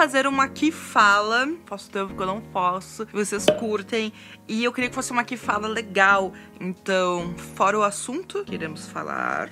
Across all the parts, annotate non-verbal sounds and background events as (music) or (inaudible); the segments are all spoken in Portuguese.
fazer uma que fala. Posso ter porque eu não posso. Vocês curtem. E eu queria que fosse uma que fala legal. Então, fora o assunto queremos falar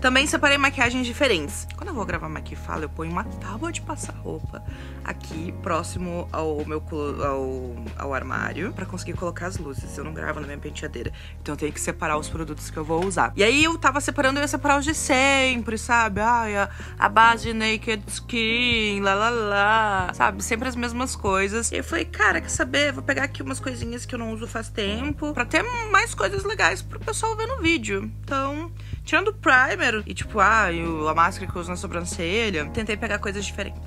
também separei maquiagens diferentes. Quando eu vou gravar maqui fala eu ponho uma tábua de passar roupa aqui, próximo ao meu ao, ao armário, para conseguir colocar as luzes. Eu não gravo na minha penteadeira, então eu tenho que separar os produtos que eu vou usar. E aí eu tava separando, eu ia separar os de sempre, sabe? Ai, a, a base Naked Skin, lá, lá, lá, sabe? Sempre as mesmas coisas. E eu falei, cara, quer saber? Vou pegar aqui umas coisinhas que eu não uso faz tempo, para ter mais coisas legais pro pessoal ver no vídeo. Então... Tirando o primer e tipo, ah, e a máscara que eu uso na sobrancelha, tentei pegar coisas diferentes.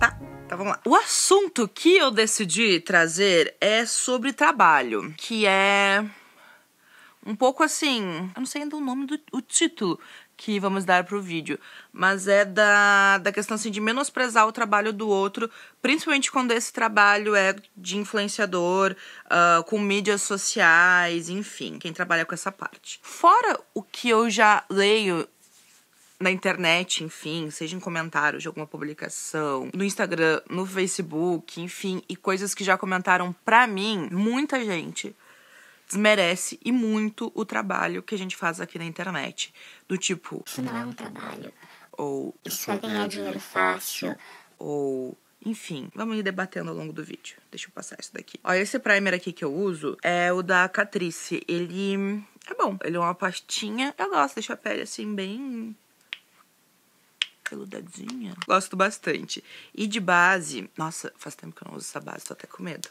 Tá? Tá, vamos lá. O assunto que eu decidi trazer é sobre trabalho, que é um pouco assim, eu não sei ainda o nome do o título, que vamos dar para o vídeo, mas é da, da questão assim, de menosprezar o trabalho do outro, principalmente quando esse trabalho é de influenciador, uh, com mídias sociais, enfim, quem trabalha com essa parte. Fora o que eu já leio na internet, enfim, seja em comentários de alguma publicação, no Instagram, no Facebook, enfim, e coisas que já comentaram pra mim, muita gente desmerece e muito o trabalho que a gente faz aqui na internet. Do tipo. Isso não é um trabalho. Ou. Isso vai é ganhar é dinheiro fácil. Ou. Enfim, vamos ir debatendo ao longo do vídeo. Deixa eu passar isso daqui. Olha, esse primer aqui que eu uso é o da Catrice. Ele é bom. Ele é uma pastinha. Eu gosto, deixa a pele assim bem peludadinha. Gosto bastante. E de base, nossa, faz tempo que eu não uso essa base, tô até com medo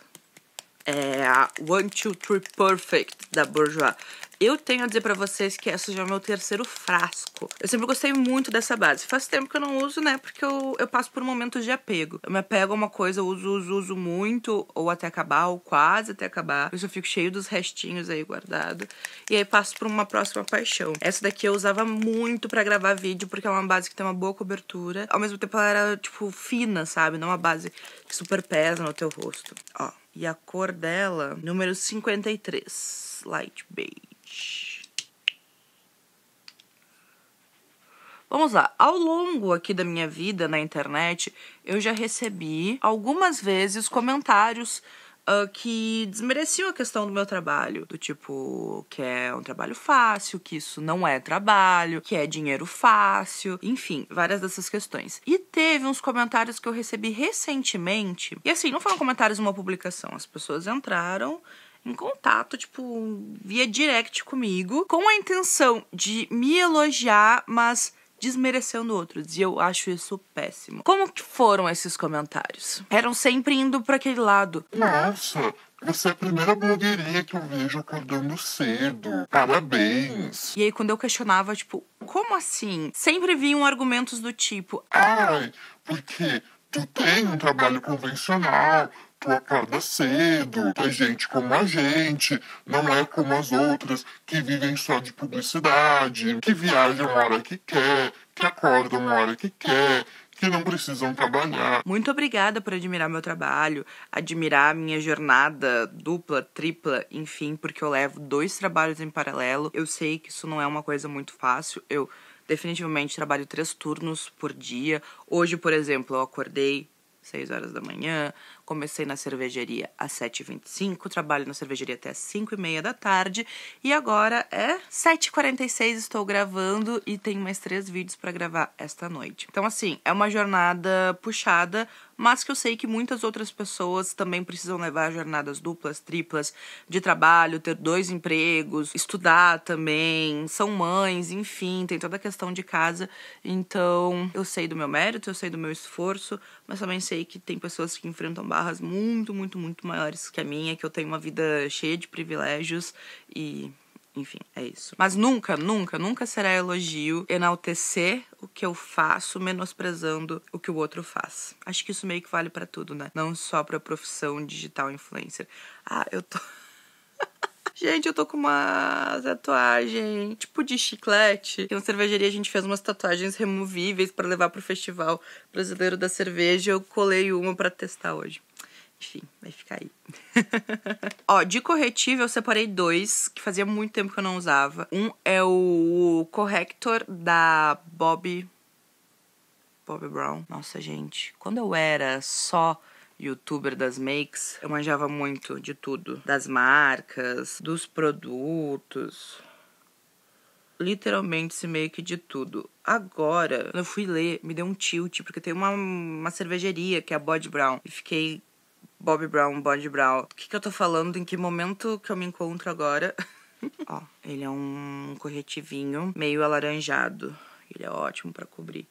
é a One, Two, Three Perfect da Bourjois. Eu tenho a dizer pra vocês que essa já é o meu terceiro frasco. Eu sempre gostei muito dessa base. Faz tempo que eu não uso, né? Porque eu, eu passo por momentos de apego. Eu me apego a uma coisa, eu uso, uso, uso muito, ou até acabar, ou quase até acabar. Eu só fico cheio dos restinhos aí guardado. E aí passo por uma próxima paixão. Essa daqui eu usava muito pra gravar vídeo, porque é uma base que tem uma boa cobertura. Ao mesmo tempo ela era, tipo, fina, sabe? Não uma base que super pesa no teu rosto. Ó. E a cor dela, número 53, light beige. Vamos lá, ao longo aqui da minha vida na internet, eu já recebi algumas vezes comentários uh, que desmereciam a questão do meu trabalho. Do tipo, que é um trabalho fácil, que isso não é trabalho, que é dinheiro fácil, enfim, várias dessas questões. E teve uns comentários que eu recebi recentemente, e assim, não foram comentários uma publicação, as pessoas entraram em contato, tipo, via direct comigo, com a intenção de me elogiar, mas desmerecendo outros. E eu acho isso péssimo. Como que foram esses comentários? Eram sempre indo para aquele lado. Nossa, você é a primeira blogueirinha que eu vejo acordando cedo. Parabéns. E aí, quando eu questionava, tipo, como assim? Sempre vinham argumentos do tipo: Ai, porque tu tem um trabalho convencional, Tu acorda cedo, é gente como a gente, não é, é como as outras que vivem só de publicidade, que viajam a hora que quer, que acordam a hora que quer, que não precisam trabalhar. Muito obrigada por admirar meu trabalho, admirar minha jornada dupla, tripla, enfim, porque eu levo dois trabalhos em paralelo. Eu sei que isso não é uma coisa muito fácil. Eu definitivamente trabalho três turnos por dia. Hoje, por exemplo, eu acordei seis horas da manhã, Comecei na cervejaria às 7h25, trabalho na cervejaria até às 5h30 da tarde e agora é 7h46, estou gravando e tenho mais três vídeos para gravar esta noite. Então, assim, é uma jornada puxada, mas que eu sei que muitas outras pessoas também precisam levar jornadas duplas, triplas de trabalho, ter dois empregos, estudar também, são mães, enfim, tem toda a questão de casa. Então, eu sei do meu mérito, eu sei do meu esforço, mas também sei que tem pessoas que enfrentam barras muito, muito, muito maiores que a minha, que eu tenho uma vida cheia de privilégios e enfim, é isso. Mas nunca, nunca, nunca será elogio enaltecer o que eu faço, menosprezando o que o outro faz. Acho que isso meio que vale para tudo, né? Não só pra profissão digital influencer. Ah, eu tô. (laughs) Gente, eu tô com uma tatuagem tipo de chiclete. E na cervejaria a gente fez umas tatuagens removíveis para levar pro Festival Brasileiro da Cerveja. Eu colei uma para testar hoje. Enfim, vai ficar aí. (laughs) Ó, de corretivo eu separei dois, que fazia muito tempo que eu não usava. Um é o Corrector da Bob. Bob Brown. Nossa, gente, quando eu era só youtuber das makes, eu manjava muito de tudo. Das marcas, dos produtos. Literalmente se meio que de tudo. Agora, quando eu fui ler, me deu um tilt, porque tem uma, uma cervejaria que é a Bod Brown. E fiquei Bob Brown, Bond Brown. O que, que eu tô falando? Em que momento que eu me encontro agora? (laughs) Ó, ele é um corretivinho meio alaranjado. Ele é ótimo para cobrir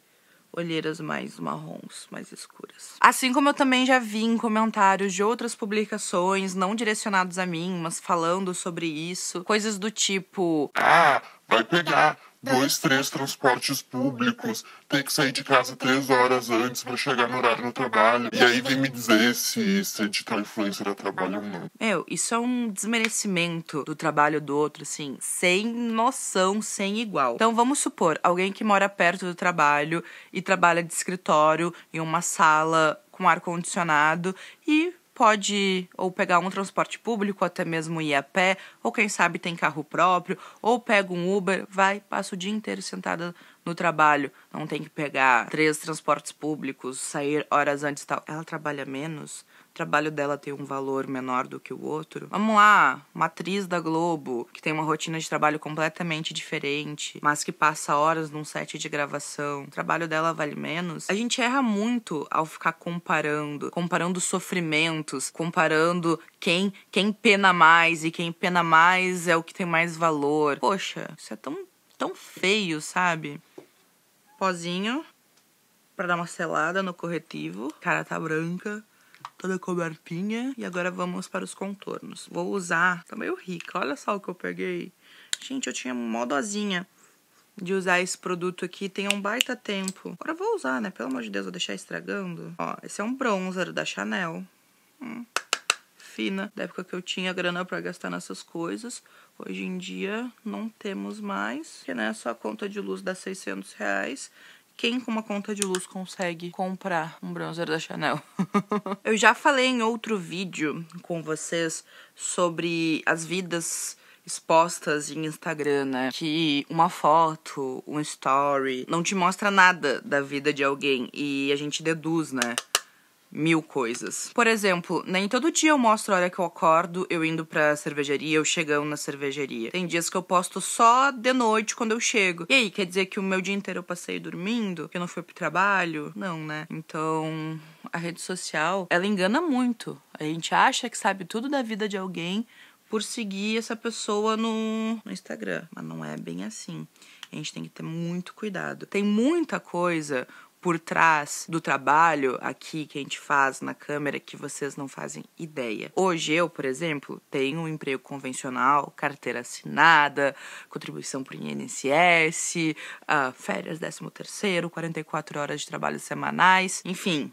olheiras mais marrons, mais escuras. Assim como eu também já vi em comentários de outras publicações, não direcionados a mim, mas falando sobre isso, coisas do tipo: Ah, vai pegar dois, três transportes públicos, ter que sair de casa três horas antes para chegar no horário no trabalho. E aí vem me dizer se ser digital influencer é trabalho ou não. Meu, isso é um desmerecimento do trabalho do outro, assim, sem noção, sem igual. Então vamos supor, alguém que mora perto do trabalho e trabalha de escritório em uma sala com ar condicionado e pode ou pegar um transporte público, até mesmo ir a pé, ou quem sabe tem carro próprio, ou pega um Uber, vai, passa o dia inteiro sentada no trabalho, não tem que pegar três transportes públicos, sair horas antes e tal. Ela trabalha menos, o trabalho dela tem um valor menor do que o outro. Vamos lá, uma atriz da Globo que tem uma rotina de trabalho completamente diferente, mas que passa horas num set de gravação, o trabalho dela vale menos. A gente erra muito ao ficar comparando, comparando sofrimentos, comparando quem quem pena mais e quem pena mais é o que tem mais valor. Poxa, isso é tão tão feio, sabe? pozinho para dar uma selada no corretivo. Cara tá branca, toda cobertinha. E agora vamos para os contornos. Vou usar... Tá meio rica, olha só o que eu peguei. Gente, eu tinha mó dosinha de usar esse produto aqui tem um baita tempo. Agora vou usar, né? Pelo amor de Deus, vou deixar estragando. Ó, esse é um bronzer da Chanel. Hum fina, da época que eu tinha grana para gastar nessas coisas. Hoje em dia não temos mais, porque né, só a conta de luz dá 600 reais quem com uma conta de luz consegue comprar um bronzer da Chanel? (laughs) eu já falei em outro vídeo com vocês sobre as vidas expostas em Instagram, né? Que uma foto, um story, não te mostra nada da vida de alguém e a gente deduz, né? mil coisas. Por exemplo, nem todo dia eu mostro a hora que eu acordo, eu indo pra cervejaria, eu chegando na cervejaria. Tem dias que eu posto só de noite quando eu chego. E aí, quer dizer que o meu dia inteiro eu passei dormindo? Que eu não fui pro trabalho? Não, né? Então, a rede social, ela engana muito. A gente acha que sabe tudo da vida de alguém por seguir essa pessoa no, no Instagram. Mas não é bem assim. A gente tem que ter muito cuidado. Tem muita coisa, por trás do trabalho aqui que a gente faz na câmera que vocês não fazem ideia. Hoje eu, por exemplo, tenho um emprego convencional, carteira assinada, contribuição por INSS, uh, ah, férias 13 terceiro, 44 horas de trabalho semanais, enfim,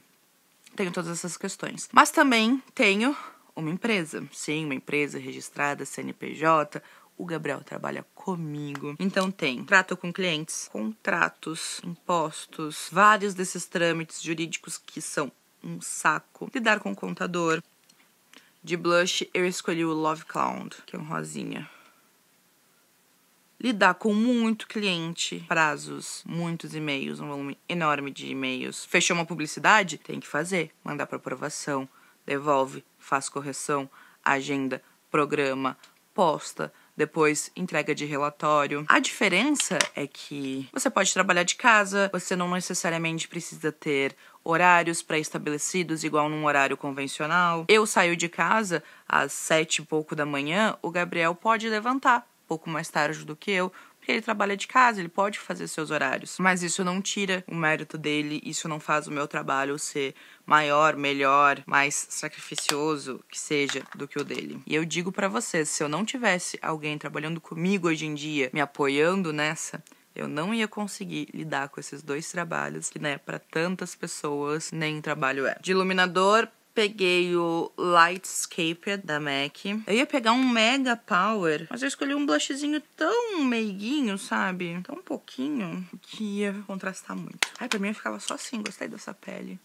tenho todas essas questões. Mas também tenho uma empresa, sim, uma empresa registrada, CNPJ, o Gabriel trabalha comigo. Então tem trato com clientes, contratos, impostos, vários desses trâmites jurídicos que são um saco. Lidar com o contador. De blush, eu escolhi o Love Clown, que é um rosinha lidar com muito cliente, prazos, muitos e-mails, um volume enorme de e-mails. Fechou uma publicidade? Tem que fazer, mandar para aprovação, devolve, faz correção, agenda, programa, posta, depois entrega de relatório. A diferença é que você pode trabalhar de casa, você não necessariamente precisa ter horários pré-estabelecidos, igual num horário convencional. Eu saio de casa às sete e pouco da manhã, o Gabriel pode levantar pouco mais tarde do que eu, porque ele trabalha de casa, ele pode fazer seus horários. Mas isso não tira o mérito dele, isso não faz o meu trabalho ser maior, melhor, mais sacrificioso que seja do que o dele. E eu digo para vocês, se eu não tivesse alguém trabalhando comigo hoje em dia, me apoiando nessa, eu não ia conseguir lidar com esses dois trabalhos, que né, para tantas pessoas nem trabalho é. De iluminador, peguei o Lightscape da MAC. Eu ia pegar um Mega Power, mas eu escolhi um blushzinho tão meiguinho, sabe? Tão pouquinho, que ia contrastar muito. Ai, pra mim eu ficava só assim, gostei dessa pele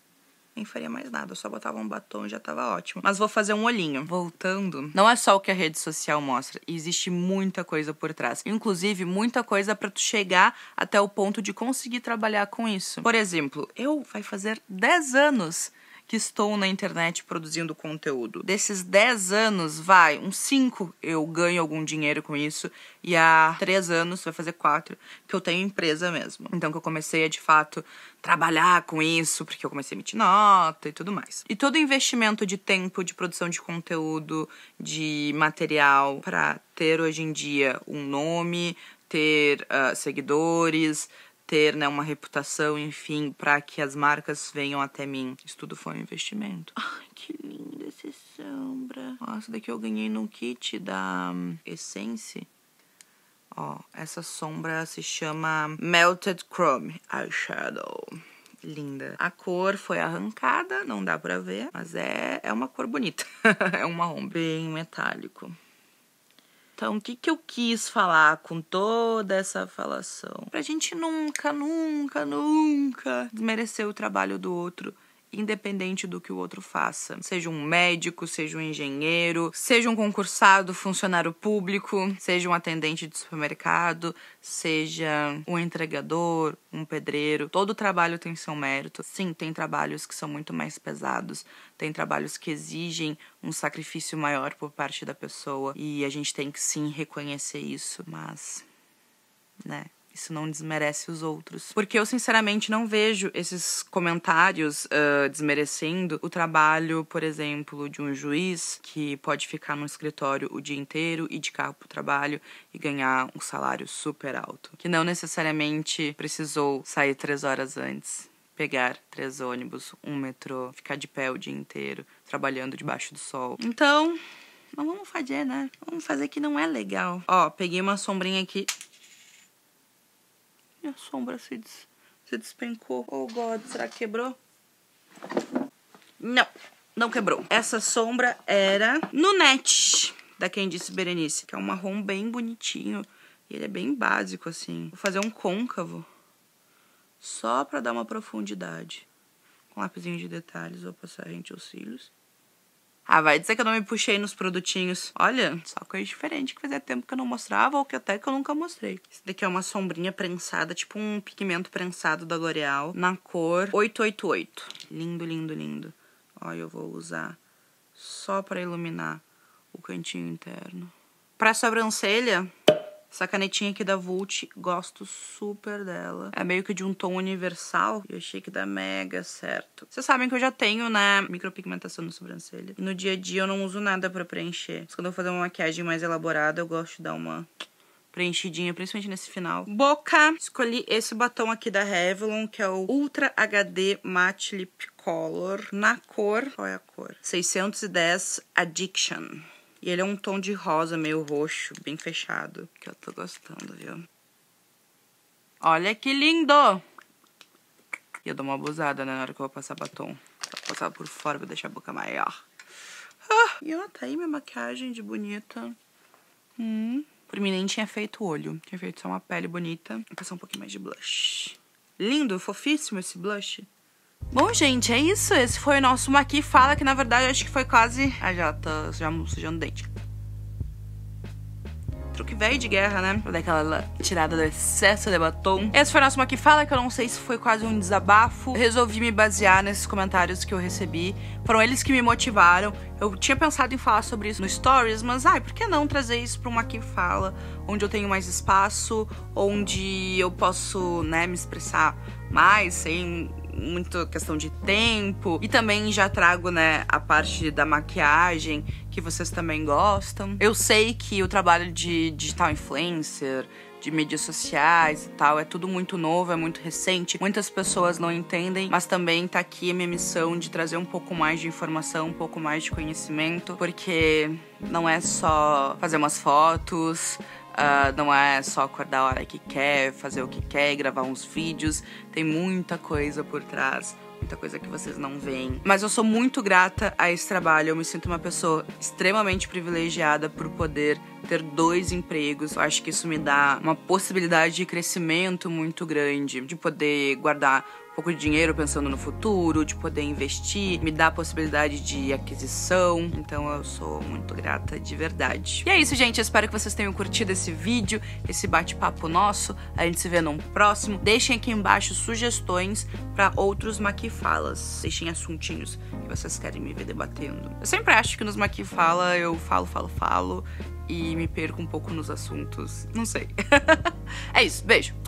nem faria mais nada, eu só botava um batom e já tava ótimo. Mas vou fazer um olhinho. Voltando, não é só o que a rede social mostra, existe muita coisa por trás. Inclusive, muita coisa para tu chegar até o ponto de conseguir trabalhar com isso. Por exemplo, eu vai fazer 10 anos que estou na internet produzindo conteúdo. Desses 10 anos, vai, uns 5 eu ganho algum dinheiro com isso, e há 3 anos, vai fazer 4, que eu tenho empresa mesmo. Então que eu comecei a de fato trabalhar com isso, porque eu comecei a emitir nota e tudo mais. E todo investimento de tempo, de produção de conteúdo, de material para ter hoje em dia um nome, ter uh, seguidores, ter né, uma reputação, enfim, para que as marcas venham até mim. Isso tudo foi um investimento. Ai, que linda essa sombra. Ó, essa daqui eu ganhei num kit da hum, Essence. Ó, essa sombra se chama Melted Chrome Eyeshadow linda. A cor foi arrancada, não dá pra ver, mas é, é uma cor bonita. (laughs) é um marrom bem metálico. Então, o que, que eu quis falar com toda essa falação? Pra gente nunca, nunca, nunca desmerecer o trabalho do outro independente do que o outro faça. Seja um médico, seja um engenheiro, seja um concursado, funcionário público, seja um atendente de supermercado, seja um entregador, um pedreiro. Todo trabalho tem seu mérito. Sim, tem trabalhos que são muito mais pesados, tem trabalhos que exigem um sacrifício maior por parte da pessoa e a gente tem que sim reconhecer isso, mas né? Isso não desmerece os outros. Porque eu, sinceramente, não vejo esses comentários uh, desmerecendo o trabalho, por exemplo, de um juiz que pode ficar no escritório o dia inteiro e de carro pro trabalho e ganhar um salário super alto. Que não necessariamente precisou sair três horas antes pegar três ônibus, um metrô, ficar de pé o dia inteiro, trabalhando debaixo do sol. Então, não vamos fazer, né? Vamos fazer que não é legal. Ó, peguei uma sombrinha aqui minha sombra se, des... se despencou. Oh, God, será que quebrou? Não, não quebrou. Essa sombra era net da Quem Disse Berenice, que é um marrom bem bonitinho. E ele é bem básico, assim. Vou fazer um côncavo, só pra dar uma profundidade. Com um lapisinho de detalhes, vou passar rente os cílios. Ah, vai dizer que eu não me puxei nos produtinhos. Olha, só coisa diferente que fazia tempo que eu não mostrava ou que até que eu nunca mostrei. Esse daqui é uma sombrinha prensada, tipo um pigmento prensado da L'Oreal, na cor 888. Lindo, lindo, lindo. Olha, eu vou usar só para iluminar o cantinho interno. Pra sobrancelha, essa canetinha aqui da Vult, gosto super dela. É meio que de um tom universal. Eu achei que dá mega certo. Vocês sabem que eu já tenho, né, micropigmentação no sobrancelha. no dia a dia eu não uso nada pra preencher. Mas quando eu vou fazer uma maquiagem mais elaborada, eu gosto de dar uma preenchidinha, principalmente nesse final. Boca, escolhi esse batom aqui da Revlon, que é o Ultra HD Matte Lip Color, na cor, qual é a cor? 610 Addiction. E ele é um tom de rosa meio roxo, bem fechado, que eu tô gostando, viu? Olha que lindo! E eu dou uma abusada, né, na hora que eu vou passar batom. Vou passar por fora, vou deixar a boca maior. Ah, e ó, tá aí minha maquiagem de bonita. Hum. Por mim, nem tinha feito olho. Tinha feito só uma pele bonita. Vou passar um pouquinho mais de blush. Lindo, fofíssimo esse blush. Bom, gente, é isso. Esse foi o nosso Maqui Fala, que na verdade acho que foi quase. Ah, já tá já sujando dente. Truque velho de guerra, né? daquela dar aquela tirada do excesso de batom. Esse foi o nosso Maqui Fala, que eu não sei se foi quase um desabafo. Eu resolvi me basear nesses comentários que eu recebi. Foram eles que me motivaram. Eu tinha pensado em falar sobre isso no Stories, mas ai, por que não trazer isso pra uma que fala, onde eu tenho mais espaço, onde eu posso, né, me expressar mais, sem muita questão de tempo. E também já trago, né, a parte da maquiagem que vocês também gostam. Eu sei que o trabalho de digital influencer, de mídias sociais e tal. É tudo muito novo, é muito recente. Muitas pessoas não entendem, mas também tá aqui a minha missão de trazer um pouco mais de informação, um pouco mais de conhecimento, porque não é só fazer umas fotos, Uh, não é só acordar a hora que quer, fazer o que quer, gravar uns vídeos. Tem muita coisa por trás, muita coisa que vocês não veem. Mas eu sou muito grata a esse trabalho. Eu me sinto uma pessoa extremamente privilegiada por poder ter dois empregos. Eu acho que isso me dá uma possibilidade de crescimento muito grande, de poder guardar pouco de dinheiro pensando no futuro, de poder investir, me dá a possibilidade de aquisição. Então eu sou muito grata de verdade. E é isso, gente. Eu espero que vocês tenham curtido esse vídeo, esse bate-papo nosso. A gente se vê num próximo. Deixem aqui embaixo sugestões para outros maquifalas. Deixem assuntinhos que vocês querem me ver debatendo. Eu sempre acho que nos maquifala eu falo, falo, falo e me perco um pouco nos assuntos. Não sei. (laughs) é isso. Beijo.